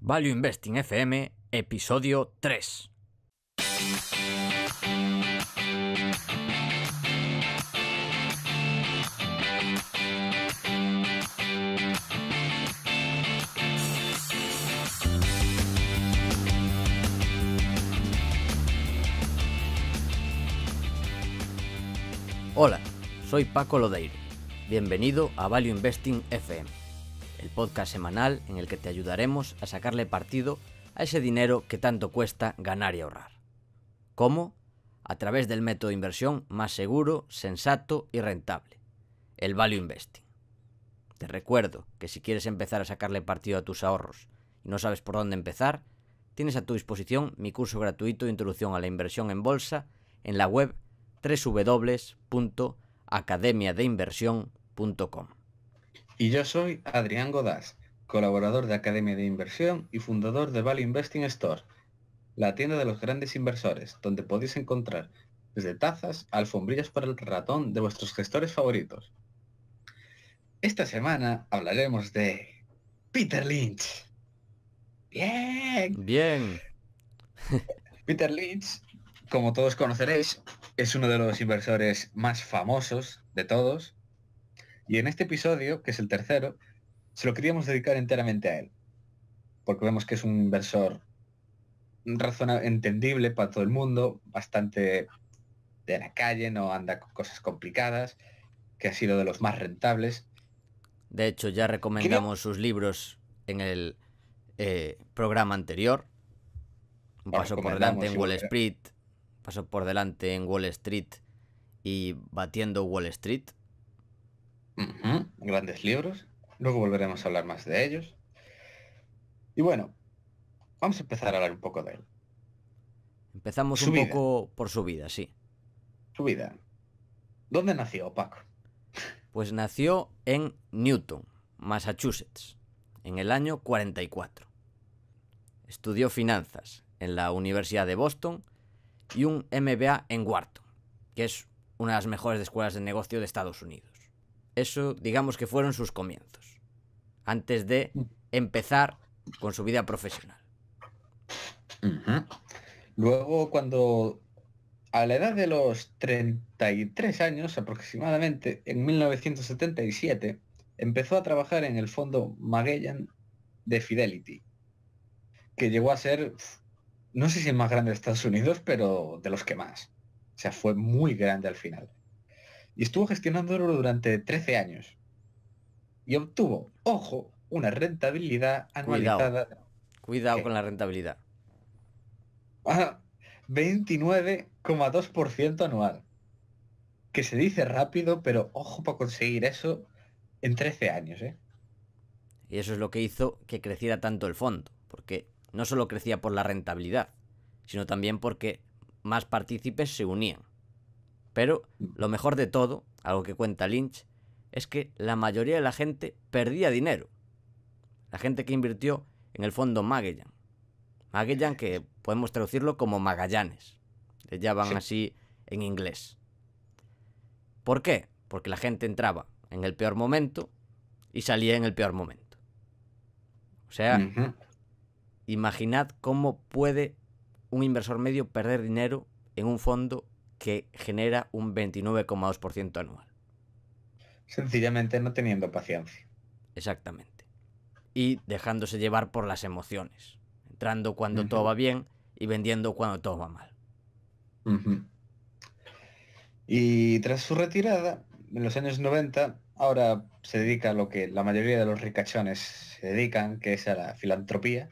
Value Investing FM, episodio 3. Hola, soy Paco Lodeiro. Bienvenido a Value Investing FM el podcast semanal en el que te ayudaremos a sacarle partido a ese dinero que tanto cuesta ganar y ahorrar. ¿Cómo? A través del método de inversión más seguro, sensato y rentable, el Value Investing. Te recuerdo que si quieres empezar a sacarle partido a tus ahorros y no sabes por dónde empezar, tienes a tu disposición mi curso gratuito de introducción a la inversión en bolsa en la web www.academiadeinversión.com. Y yo soy Adrián Godás, colaborador de Academia de Inversión y fundador de Value Investing Store, la tienda de los grandes inversores, donde podéis encontrar desde tazas a alfombrillas para el ratón de vuestros gestores favoritos. Esta semana hablaremos de Peter Lynch. Bien. Bien. Peter Lynch, como todos conoceréis, es uno de los inversores más famosos de todos y en este episodio, que es el tercero, se lo queríamos dedicar enteramente a él, porque vemos que es un inversor razonable, entendible para todo el mundo, bastante de la calle, no anda con cosas complicadas, que ha sido de los más rentables. De hecho, ya recomendamos sus libros en el eh, programa anterior. paso por delante en Wall Street, paso por delante en Wall Street y batiendo Wall Street. Grandes libros. Luego volveremos a hablar más de ellos. Y bueno, vamos a empezar a hablar un poco de él. Empezamos un poco por su vida, sí. Su vida. ¿Dónde nació Paco? Pues nació en Newton, Massachusetts, en el año 44. Estudió finanzas en la Universidad de Boston y un MBA en Wharton, que es una de las mejores escuelas de negocio de Estados Unidos. Eso, digamos que fueron sus comienzos, antes de mm. empezar con su vida profesional. Luego, cuando a la edad de los 33 años aproximadamente, en 1977, empezó a trabajar en el fondo Magellan de Fidelity, que llegó a ser, no sé si el más grande de Estados Unidos, pero de los que más. O sea, fue muy grande al final y estuvo oro durante 13 años. Y obtuvo, ojo, una rentabilidad anualizada. Cuidado, con la rentabilidad. 29,2% ah, anual. Que se dice rápido, pero ojo para conseguir eso en 13 años, ¿eh? Y eso es lo que hizo que creciera tanto el fondo, porque no solo crecía por la rentabilidad, sino también porque más partícipes se unían. Pero mm. lo mejor de todo, algo que cuenta Lynch, es que la mayoría de la gente perdía dinero. La gente que invirtió en el fondo Magellan. Magellan que podemos traducirlo como Magallanes. Le llaman así en inglés. ¿Por qué? Porque la gente entraba en el peor momento y salía en el peor momento. O sea, imaginad cómo puede un inversor medio perder dinero en un fondo que genera un 29,2% anual. Sencillamente no teniendo paciencia. Exactamente. Y dejándose llevar por las emociones. Entrando cuando todo va bien y vendiendo cuando todo va mal. Y tras su retirada, en los años 90, ahora se dedica a lo que la mayoría de los ricachones se dedican, que es a la filantropía,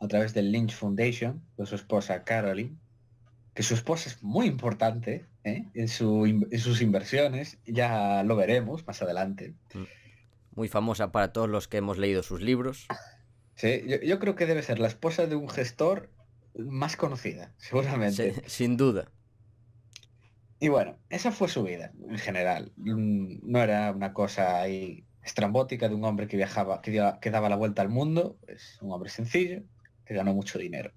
a través del Lynch Foundation, de su esposa Carolyn, que su esposa es muy importante ¿eh? en, sus inversiones, ya lo veremos más adelante. Mm. Muy famosa para todos los que hemos leído sus libros. Sí, yo, creo que debe ser la esposa de un gestor más conocida, seguramente. Sí, sin duda. Y bueno, esa fue su vida en general. Mm, no era una cosa ahí estrambótica de un hombre que viajaba, que daba la vuelta al mundo. Es un hombre sencillo, que ganó mucho dinero.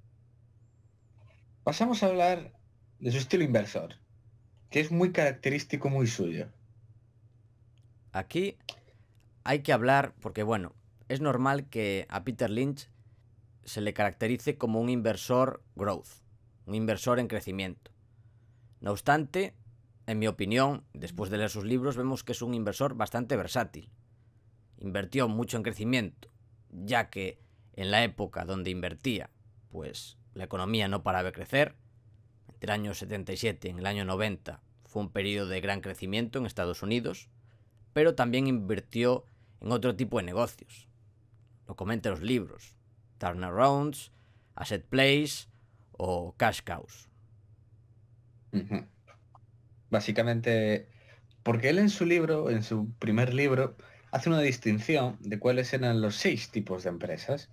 Pasamos a hablar de su estilo inversor, que es muy característico, muy suyo. Aquí hay que hablar, porque bueno, es normal que a Peter Lynch se le caracterice como un inversor growth, un inversor en crecimiento. No obstante, en mi opinión, después de leer sus libros, vemos que es un inversor bastante versátil. Invertió mucho en crecimiento, ya que en la época donde invertía, pues la economía no paraba de crecer. Entre el año 77 y el año 90 fue un periodo de gran crecimiento en Estados Unidos, pero también invirtió en otro tipo de negocios. Lo comenta los libros, Turnarounds, Asset Place o Cash Cows. Básicamente, porque él en su libro, en su primer libro, hace una distinción de cuáles eran los seis tipos de empresas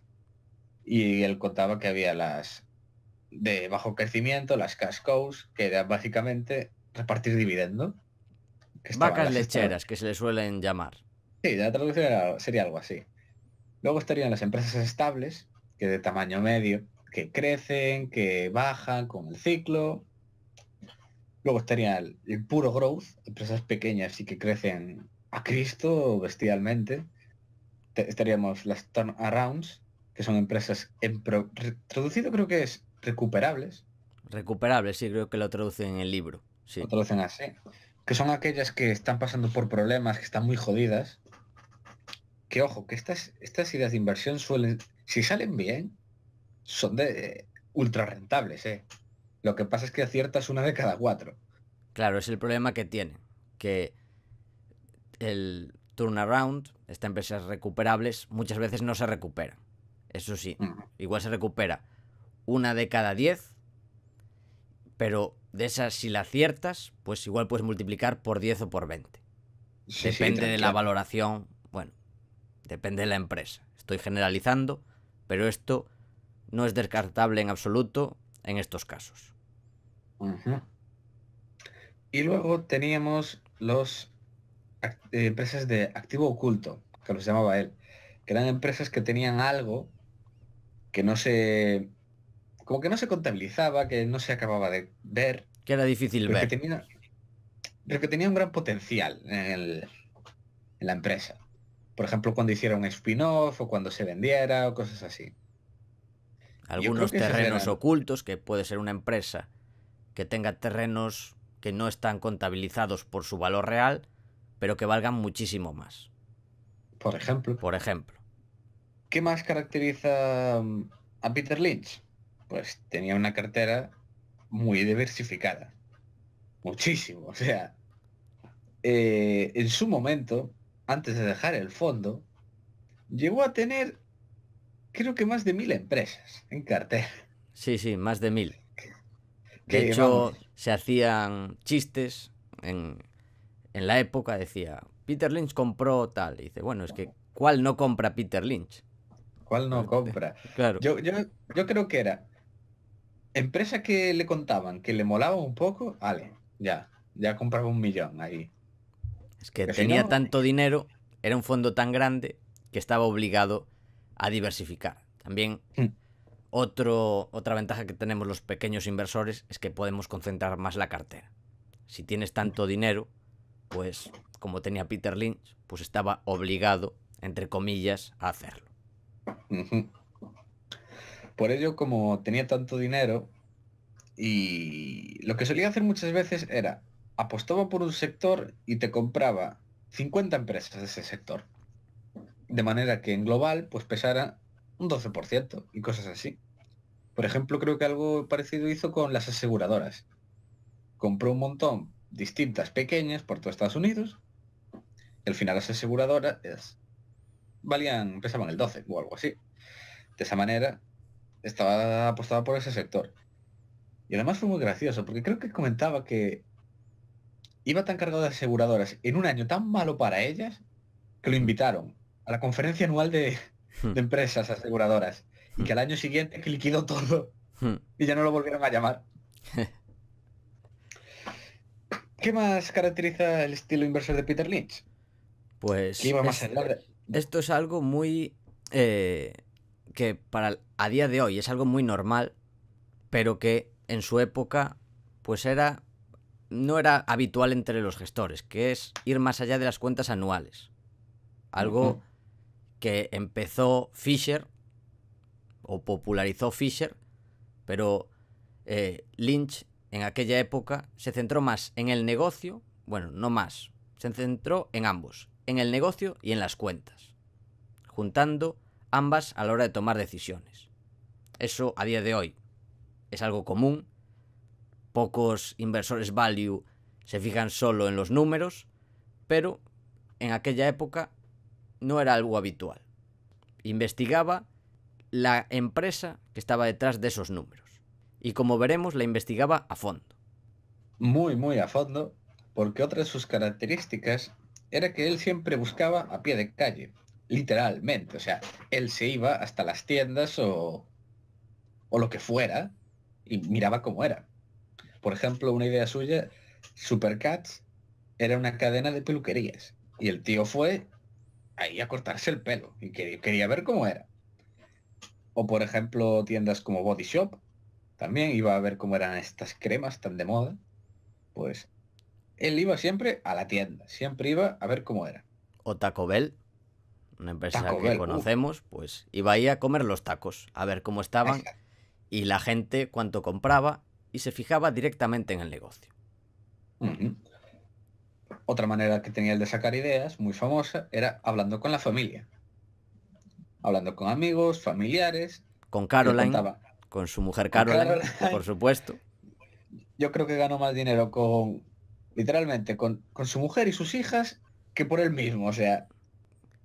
y él contaba que había las de bajo crecimiento, las cash cows, que era básicamente repartir Dividendo Vacas lecheras, que se le suelen llamar. Sí, la traducción sería algo así. Luego estarían las empresas estables, que de tamaño medio, que crecen, que bajan con el ciclo. Luego estaría el, puro growth, empresas pequeñas y que crecen a Cristo bestialmente. estaríamos las turnarounds, que son empresas en traducido creo que es recuperables. Recuperables, sí, creo que lo traducen en el libro. Sí. Lo traducen así. Que son aquellas que están pasando por problemas, que están muy jodidas. Que ojo, que estas, estas ideas de inversión suelen, si salen bien, son de ultra rentables, ¿eh? Lo que pasa es que aciertas una de cada cuatro. Claro, es el problema que tiene. Que el turnaround, estas empresas recuperables, muchas veces no se recuperan. Eso sí, mm. igual se recupera una de cada diez, pero de esas si la aciertas, pues igual puedes multiplicar por 10 o por 20. depende de la valoración, bueno, depende de la empresa. Estoy generalizando, pero esto no es descartable en absoluto en estos casos. Y luego teníamos las eh, empresas de activo oculto, que los llamaba él, que eran empresas que tenían algo que no se como que no se contabilizaba, que no se acababa de ver. Que era difícil ver. pero que tenía un gran potencial en, la empresa. Por ejemplo, cuando hiciera un spin-off o cuando se vendiera o cosas así. Algunos terrenos ocultos, que puede ser una empresa que tenga terrenos que no están contabilizados por su valor real, pero que valgan muchísimo más. Por ejemplo. Por ejemplo. ¿Qué más caracteriza mm, a Peter Lynch? pues tenía una cartera muy diversificada. Muchísimo. O sea, eh, en su momento, antes de dejar el fondo, llegó a tener, creo que más de mil empresas en cartera. Sí, sí, más de mil. De hecho, se hacían chistes en, la época, decía, Peter Lynch compró tal. Y dice, bueno, es que, ¿cuál no compra Peter Lynch? ¿Cuál no este, compra? Claro. yo, yo creo que era Empresa que le contaban que le molaba un poco, vale, ya, ya compraba un millón ahí. Es que tenía tanto dinero, era un fondo tan grande que estaba obligado a diversificar. También hmm. otro, otra ventaja que tenemos los pequeños inversores es que podemos concentrar más la cartera. Si tienes tanto dinero, pues como tenía Peter Lynch, pues estaba obligado, entre comillas, a hacerlo. Por ello, como tenía tanto dinero, y lo que solía hacer muchas veces era apostaba por un sector y te compraba 50 empresas de ese sector. De manera que en global pues pesara un 12% y cosas así. Por ejemplo, creo que algo parecido hizo con las aseguradoras. Compró un montón, distintas, pequeñas, por todo Estados Unidos. al final las aseguradoras valían, pesaban el 12 o algo así. De esa manera estaba apostado por ese sector. Y además fue muy gracioso, porque creo que comentaba que iba tan cargado de aseguradoras en un año tan malo para ellas que lo invitaron a la conferencia anual de, empresas aseguradoras y que al año siguiente liquidó todo y ya no lo volvieron a llamar. ¿Qué más caracteriza el estilo inversor de Peter Lynch? Pues... Esto es algo muy... Eh, que para a día de hoy es algo muy normal, pero que en su época pues era no era habitual entre los gestores, que es ir más allá de las cuentas anuales. Algo que empezó Fisher o popularizó Fisher, pero eh, Lynch en aquella época se centró más en el negocio, bueno, no más, se centró en ambos, en el negocio y en las cuentas, juntando ambas a la hora de tomar decisiones. Eso a día de hoy es algo común. Pocos inversores value se fijan solo en los números, pero en aquella época no era algo habitual. Investigaba la empresa que estaba detrás de esos números. Y como veremos, la investigaba a fondo. Muy, muy a fondo, porque otra de sus características era que él siempre buscaba a pie de calle, literalmente. O sea, él se iba hasta las tiendas o, o lo que fuera y miraba cómo era. Por ejemplo, una idea suya, Supercats era una cadena de peluquerías y el tío fue ahí a cortarse el pelo y quería, quería ver cómo era. O por ejemplo, tiendas como Body Shop, también iba a ver cómo eran estas cremas tan de moda. Pues él iba siempre a la tienda, siempre iba a ver cómo era. O Taco Bell una empresa que conocemos, pues iba ahí a comer los tacos, a ver cómo estaban y la gente cuánto compraba y se fijaba directamente en el negocio. Otra manera que tenía el de sacar ideas, muy famosa, era hablando con la familia. Hablando con amigos, familiares. Con Caroline. Con su mujer Caroline, por supuesto. Yo creo que ganó más dinero con, literalmente, con, con su mujer y sus hijas que por él mismo. O sea,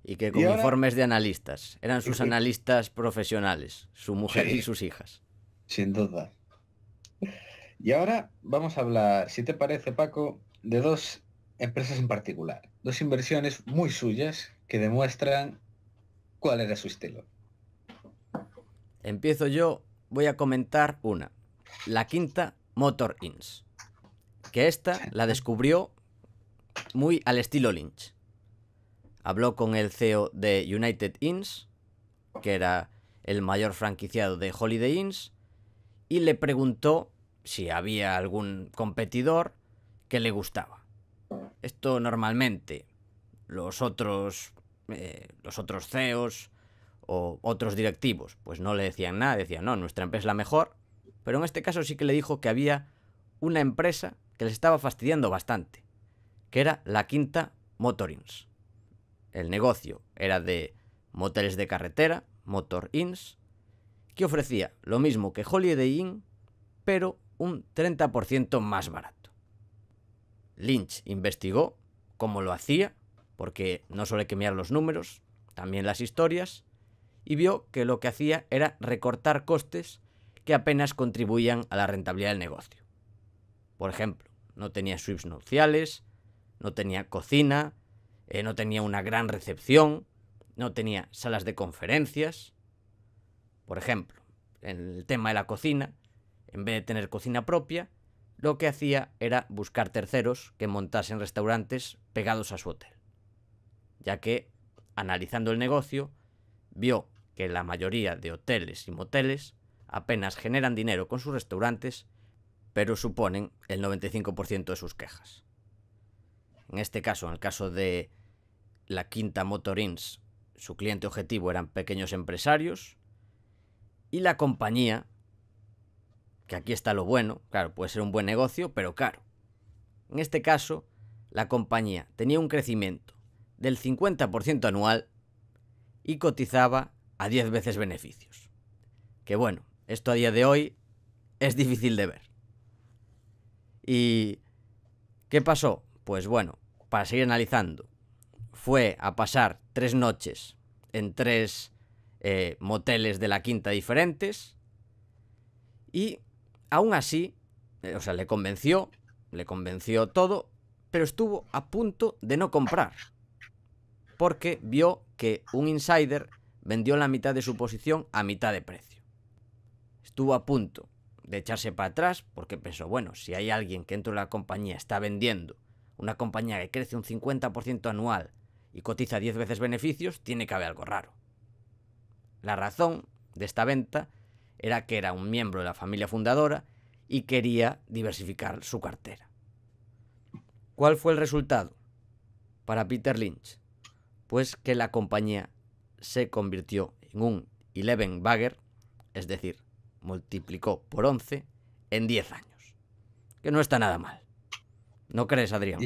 y que con informes de analistas. Eran sus analistas profesionales, su mujer y sus hijas. Sin duda. Y ahora vamos a hablar, si te parece Paco, de dos empresas en particular. Dos inversiones muy suyas que demuestran cuál era su estilo. Empiezo yo, voy a comentar una. La quinta, Motor Inns. Que esta la descubrió muy al estilo Lynch habló con el CEO de United Inns, que era el mayor franquiciado de Holiday Inns, y le preguntó si había algún competidor que le gustaba. Esto normalmente los otros, eh, los otros CEOs o otros directivos pues no le decían nada, decían, no, nuestra empresa es la mejor, pero en este caso sí que le dijo que había una empresa que les estaba fastidiando bastante, que era la Quinta Motorins. El negocio era de moteles de carretera, Motor Inns, que ofrecía lo mismo que Holiday Inn, pero un 30% más barato. Lynch investigó cómo lo hacía, porque no solo hay que mirar los números, también las historias, y vio que lo que hacía era recortar costes que apenas contribuían a la rentabilidad del negocio. Por ejemplo, no tenía sweeps nupciales, no tenía cocina, eh, no tenía una gran recepción, no tenía salas de conferencias. Por ejemplo, en el tema de la cocina, en vez de tener cocina propia, lo que hacía era buscar terceros que montasen restaurantes pegados a su hotel. Ya que, analizando el negocio, vio que la mayoría de hoteles y moteles apenas generan dinero con sus restaurantes, pero suponen el 95% de sus quejas. En este caso, en el caso de la quinta Motorins. su cliente objetivo eran pequeños empresarios y la compañía, que aquí está lo bueno, claro, puede ser un buen negocio, pero caro. En este caso, la compañía tenía un crecimiento del 50% anual y cotizaba a 10 veces beneficios. Que bueno, esto a día de hoy es difícil de ver. ¿Y qué pasó? Pues bueno, para seguir analizando, fue a pasar tres noches en tres eh, moteles de la quinta diferentes y aún así, eh, o sea, le convenció, le convenció todo, pero estuvo a punto de no comprar porque vio que un insider vendió la mitad de su posición a mitad de precio. Estuvo a punto de echarse para atrás porque pensó, bueno, si hay alguien que dentro de la compañía está vendiendo una compañía que crece un 50% anual y cotiza 10 veces beneficios, tiene que haber algo raro. La razón de esta venta era que era un miembro de la familia fundadora y quería diversificar su cartera. ¿Cuál fue el resultado para Peter Lynch? Pues que la compañía se convirtió en un 11 bagger, es decir, multiplicó por 11 en 10 años. Que no está nada mal. ¿No crees, Adrián?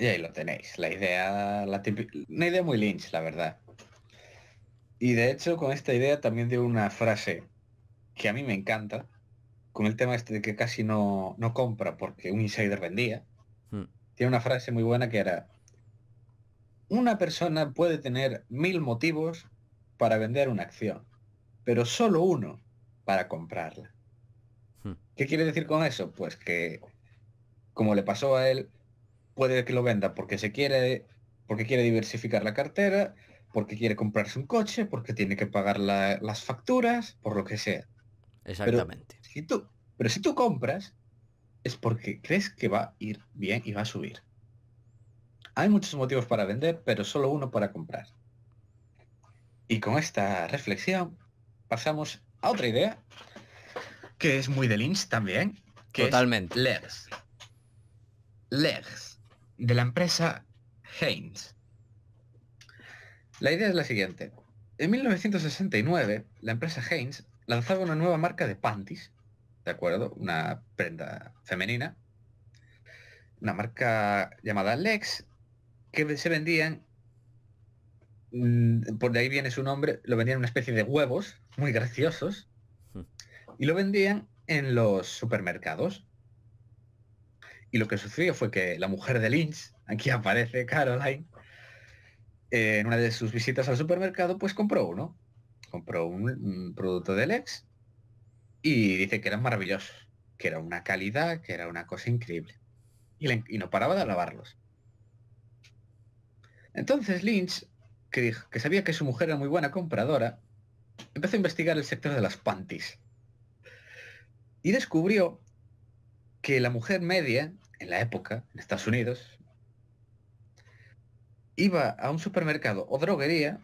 Y ahí lo tenéis, la idea, la una idea muy lynch, la verdad. Y de hecho con esta idea también dio una frase que a mí me encanta, con el tema este de que casi no, no compra porque un insider vendía. Hmm. Tiene una frase muy buena que era, una persona puede tener mil motivos para vender una acción, pero solo uno para comprarla. Hmm. ¿Qué quiere decir con eso? Pues que, como le pasó a él, puede que lo venda porque se quiere, porque quiere diversificar la cartera, porque quiere comprarse un coche, porque tiene que pagar las facturas, por lo que sea. Exactamente. Pero si, tú, pero si tú compras, es porque crees que va a ir bien y va a subir. Hay muchos motivos para vender, pero solo uno para comprar. Y con esta reflexión pasamos a otra idea, que es muy de Lynch también, que Totalmente. es legs de la empresa Haynes. La idea es la siguiente. En 1969, la empresa Haynes lanzaba una nueva marca de panties, ¿de acuerdo? Una prenda femenina. Una marca llamada Lex, que se vendían, mm, por de ahí viene su nombre, lo vendían una especie de huevos, muy graciosos, hmm. y lo vendían en los supermercados. Y lo que sucedió fue que la mujer de Lynch, aquí aparece Caroline, eh, en una de sus visitas al supermercado, pues compró uno. Compró un, producto de Lex y dice que eran maravillosos, que era una calidad, que era una cosa increíble. Y, no paraba de lavarlos. Entonces Lynch, que, que sabía que su mujer era muy buena compradora, empezó a investigar el sector de las panties. Y descubrió que la mujer media, en la época, en Estados Unidos, iba a un supermercado o droguería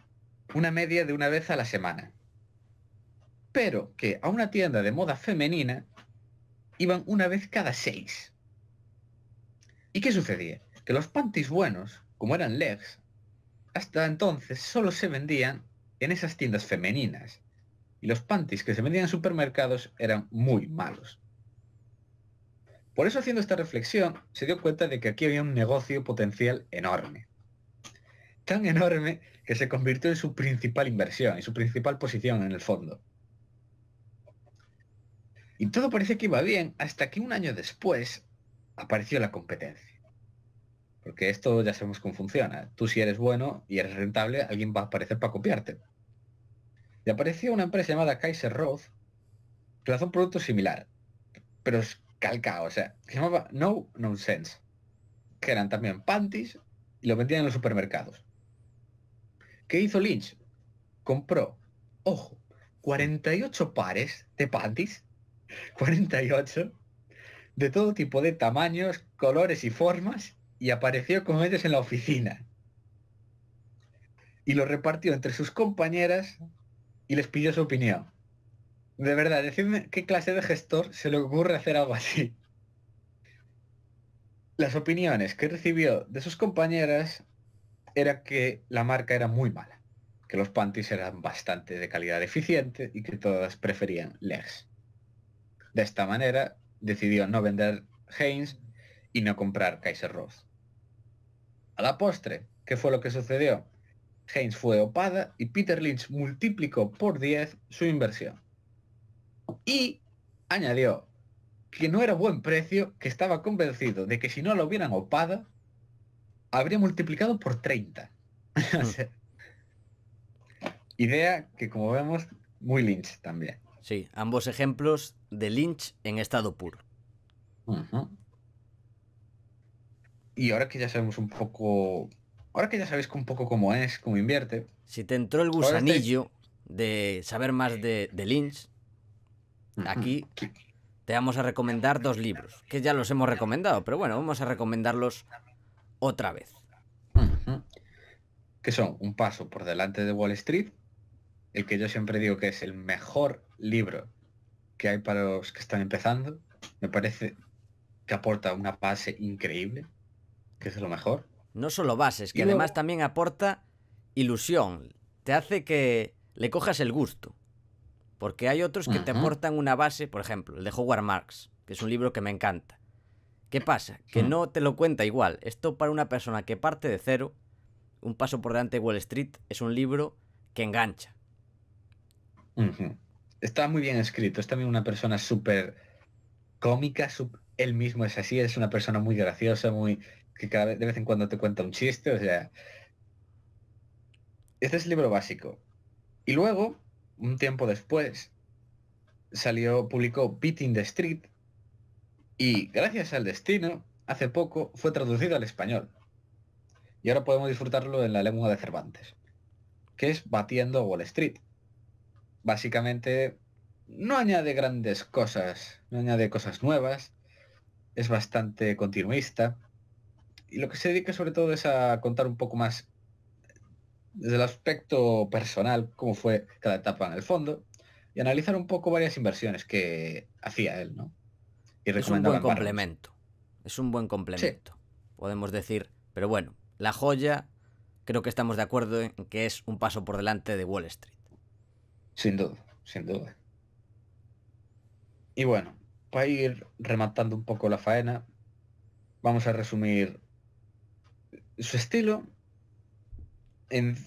una media de una vez a la semana. Pero que a una tienda de moda femenina iban una vez cada seis. ¿Y qué sucedía? Que los panties buenos, como eran legs, hasta entonces solo se vendían en esas tiendas femeninas. Y los panties que se vendían en supermercados eran muy malos. Por eso haciendo esta reflexión se dio cuenta de que aquí había un negocio potencial enorme. Tan enorme que se convirtió en su principal inversión y su principal posición en el fondo. Y todo parece que iba bien hasta que un año después apareció la competencia. Porque esto ya sabemos cómo funciona. Tú si eres bueno y eres rentable, alguien va a aparecer para copiarte. Y apareció una empresa llamada Kaiser Roth que lanzó un producto similar, pero Calcao, o sea, se llamaba No Nonsense, que eran también panties y lo vendían en los supermercados. ¿Qué hizo Lynch? Compró, ojo, 48 pares de panties, 48, de todo tipo de tamaños, colores y formas, y apareció con ellos en la oficina. Y lo repartió entre sus compañeras y les pidió su opinión. De verdad, decidme qué clase de gestor se le ocurre hacer algo así. Las opiniones que recibió de sus compañeras era que la marca era muy mala, que los panties eran bastante de calidad eficiente y que todas preferían legs. De esta manera, decidió no vender Heinz y no comprar Kaiser Roth. A la postre, ¿qué fue lo que sucedió? Heinz fue opada y Peter Lynch multiplicó por 10 su inversión. Y añadió que no era buen precio, que estaba convencido de que si no lo hubieran opado, habría multiplicado por 30. Mm. idea que como vemos, muy Lynch también. Sí, ambos ejemplos de Lynch en estado puro. Y ahora que ya sabemos un poco... Ahora que ya sabéis un poco cómo es, cómo invierte. Si te entró el gusanillo de saber más de, de Lynch, Aquí te vamos a recomendar dos libros, que ya los hemos recomendado, pero bueno, vamos a recomendarlos otra vez. Que son Un paso por delante de Wall Street, el que yo siempre digo que es el mejor libro que hay para los que están empezando. Me parece que aporta una base increíble, que es lo mejor. No solo bases, que además también aporta ilusión. Te hace que le cojas el gusto. Porque hay otros que te aportan una base, por ejemplo, el de Howard Marks, que es un libro que me encanta. ¿Qué pasa? Que no te lo cuenta igual. Esto para una persona que parte de cero, Un paso por delante de Wall Street, es un libro que engancha. Está muy bien escrito. Es también una persona súper cómica. Él mismo es así. Es una persona muy graciosa, muy que cada de vez en cuando te cuenta un chiste. O sea, este es el libro básico. Y luego un tiempo después, salió, publicó Beat the Street y gracias al destino, hace poco fue traducido al español. Y ahora podemos disfrutarlo en la lengua de Cervantes, que es Batiendo Wall Street. Básicamente no añade grandes cosas, no añade cosas nuevas, es bastante continuista. Y lo que se dedica sobre todo es a contar un poco más desde el aspecto personal, cómo fue cada etapa en el fondo, y analizar un poco varias inversiones que hacía él, ¿no? Y es un buen complemento. Es un buen complemento, podemos decir. Pero bueno, la joya, creo que estamos de acuerdo en que es un paso por delante de Wall Street. Sin duda, sin duda. Y bueno, para ir rematando un poco la faena, vamos a resumir su estilo, en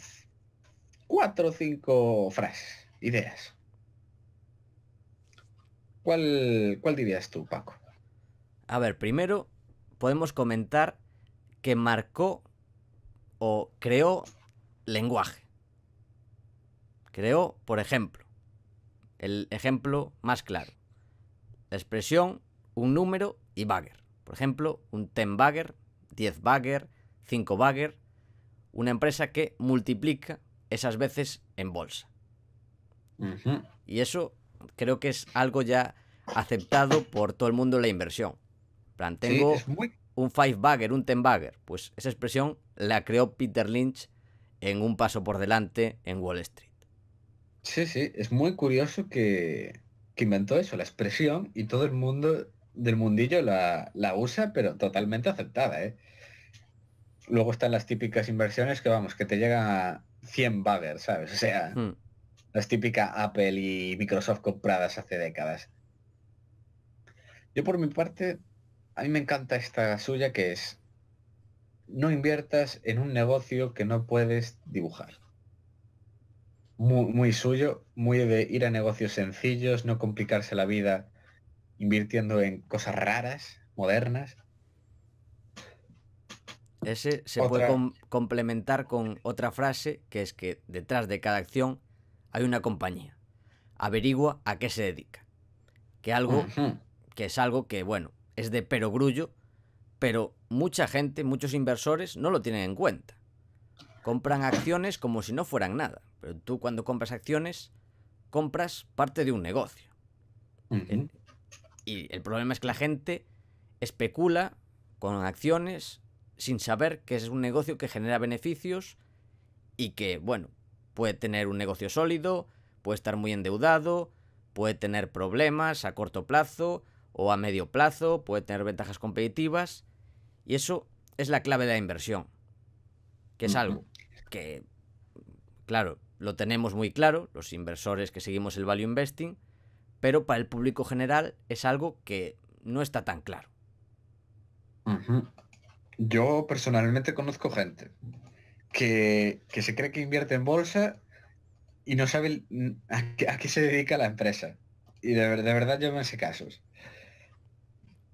cuatro o cinco frases, ideas. ¿Cuál, dirías tú, Paco? A ver, primero podemos comentar que marcó o creó lenguaje. Creó, por ejemplo, el ejemplo más claro, la expresión un número y bagger. Por ejemplo, un 10 bagger, 10 bagger, 5 bagger, una empresa que multiplica esas veces en bolsa. Y eso creo que es algo ya aceptado por todo el mundo en la inversión. Plan, tengo un five bagger, un ten bagger. Pues esa expresión la creó Peter Lynch en Un paso por delante en Wall Street. Sí, sí, es muy curioso que, inventó eso, la expresión, y todo el mundo del mundillo la, la usa, pero totalmente aceptada, ¿eh? Luego están las típicas inversiones que vamos, que te llega a 100 buggers, ¿sabes? O sea, hmm. las típicas Apple y Microsoft compradas hace décadas. Yo por mi parte, a mí me encanta esta suya que es, no inviertas en un negocio que no puedes dibujar. Muy, muy suyo, muy de ir a negocios sencillos, no complicarse la vida invirtiendo en cosas raras, modernas. Ese se puede complementar con otra frase que es que detrás de cada acción hay una compañía. Averigua a qué se dedica. Que algo que es algo que bueno, es de perogrullo, pero mucha gente, muchos inversores no lo tienen en cuenta. Compran acciones como si no fueran nada, pero tú cuando compras acciones compras parte de un negocio. Y el problema es que la gente especula con acciones sin saber que es un negocio que genera beneficios y que, bueno, puede tener un negocio sólido, puede estar muy endeudado, puede tener problemas a corto plazo o a medio plazo, puede tener ventajas competitivas y eso es la clave de la inversión, que es algo que, claro, lo tenemos muy claro, los inversores que seguimos el value investing, pero para el público general es algo que no está tan claro. Yo personalmente conozco gente que, se cree que invierte en bolsa y no sabe a qué, se dedica la empresa. Y de, de verdad yo me sé casos.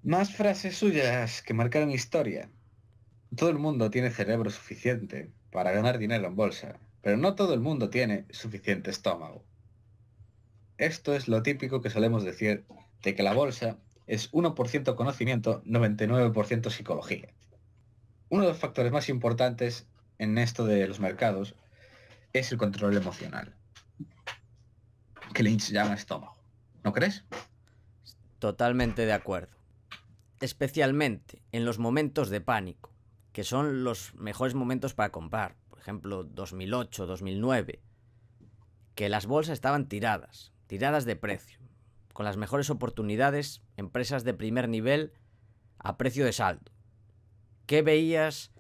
Más frases suyas que marcaron historia. Todo el mundo tiene cerebro suficiente para ganar dinero en bolsa, pero no todo el mundo tiene suficiente estómago. Esto es lo típico que solemos decir de que la bolsa es 1% conocimiento, 99% psicología uno de los factores más importantes en esto de los mercados es el control emocional. Que Lynch llama estómago. ¿No crees? Totalmente de acuerdo. Especialmente en los momentos de pánico, que son los mejores momentos para comprar. Por ejemplo, 2008, 2009. Que las bolsas estaban tiradas, tiradas de precio. Con las mejores oportunidades, empresas de primer nivel a precio de saldo ¿Qué veías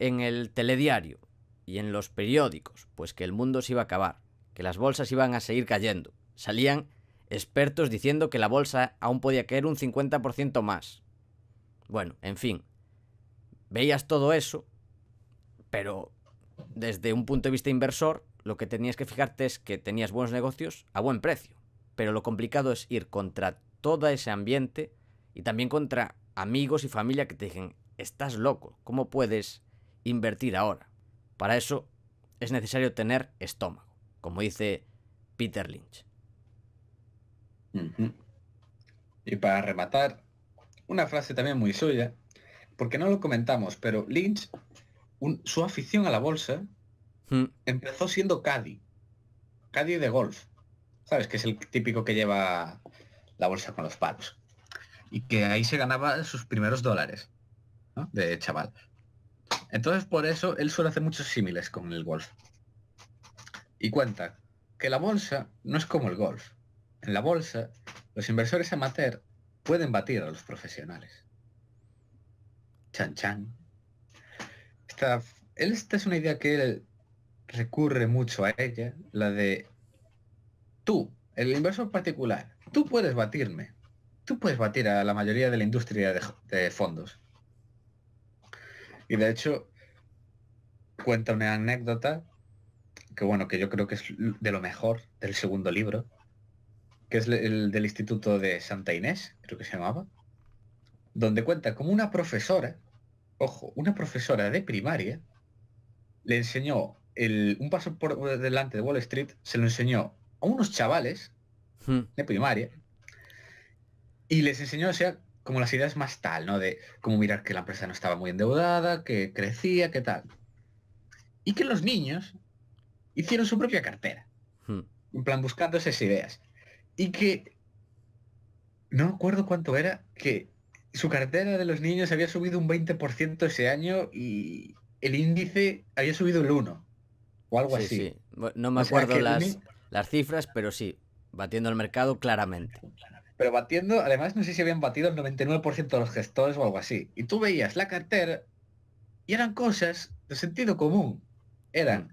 en el telediario y en los periódicos? Pues que el mundo se iba a acabar, que las bolsas iban a seguir cayendo. Salían expertos diciendo que la bolsa aún podía caer un 50% más. Bueno, en fin, veías todo eso, pero desde un punto de vista inversor, lo que tenías que fijarte es que tenías buenos negocios a buen precio. Pero lo complicado es ir contra todo ese ambiente y también contra amigos y familia que te dicen, estás loco, ¿cómo puedes invertir ahora? Para eso es necesario tener estómago, como dice Peter Lynch. Y para rematar, una frase también muy suya, porque no lo comentamos, pero Lynch, su afición a la bolsa hmm. empezó siendo caddy, caddy de golf, ¿sabes? Que es el típico que lleva la bolsa con los palos. Y que ahí se ganaba sus primeros dólares de chaval. Entonces por eso él suele hacer muchos símiles con el golf. Y cuenta que la bolsa no es como el golf. En la bolsa, los inversores amateur pueden batir a los profesionales. Chan chan. Esta, es una idea que él recurre mucho a ella, la de tú, el inversor particular, tú puedes batirme, tú puedes batir a la mayoría de la industria de fondos. Y de hecho, cuenta una anécdota que bueno, que yo creo que es de lo mejor del segundo libro, que es el del Instituto de Santa Inés, creo que se llamaba, donde cuenta como una profesora, ojo, una profesora de primaria, le enseñó un paso por delante de Wall Street, se lo enseñó a unos chavales hmm. de primaria, y les enseñó, o sea, como las ideas más tal, ¿no? De cómo mirar que la empresa no estaba muy endeudada, que crecía, qué tal. Y que los niños hicieron su propia cartera. Hmm. En plan, buscando esas ideas. Y que... No acuerdo cuánto era, que su cartera de los niños había subido un 20% ese año y el índice había subido el 1 o algo así. Sí. No me acuerdo las, las cifras, pero sí, batiendo el mercado claramente pero batiendo, además no sé si habían batido el 99% de los gestores o algo así. Y tú veías la cartera y eran cosas de sentido común. Eran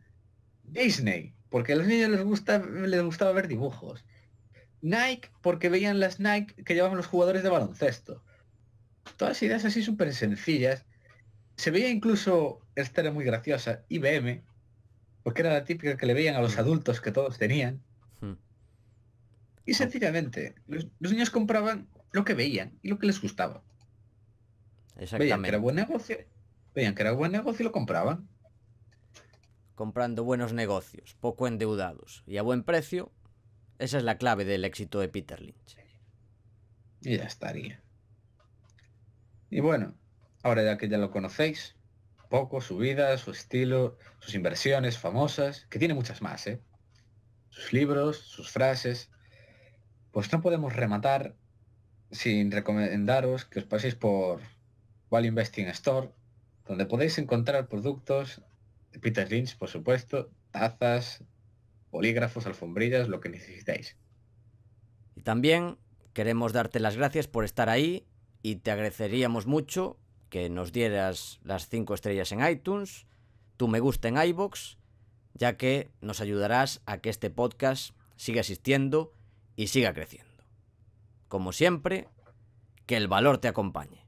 Disney, porque a los niños les, gusta, les gustaba ver dibujos. Nike, porque veían las Nike que llevaban los jugadores de baloncesto. Todas ideas así súper sencillas. Se veía incluso, esta era muy graciosa, IBM, porque era la típica que le veían a los adultos que todos tenían. Y sencillamente, los, niños compraban lo que veían y lo que les gustaba. Veían que era buen negocio, veían que era buen negocio y lo compraban. Comprando buenos negocios, poco endeudados y a buen precio, esa es la clave del éxito de Peter Lynch. Y ya estaría. Y bueno, ahora ya que ya lo conocéis, poco, su vida, su estilo, sus inversiones famosas, que tiene muchas más, ¿eh? Sus libros, sus frases, pues no podemos rematar sin recomendaros que os paséis por Value Investing Store, donde podéis encontrar productos de Peter Lynch, por supuesto, tazas, polígrafos, alfombrillas, lo que necesitéis. Y también queremos darte las gracias por estar ahí y te agradeceríamos mucho que nos dieras las 5 estrellas en iTunes, tu me gusta en iBox, ya que nos ayudarás a que este podcast siga existiendo y siga creciendo. Como siempre, que el valor te acompañe.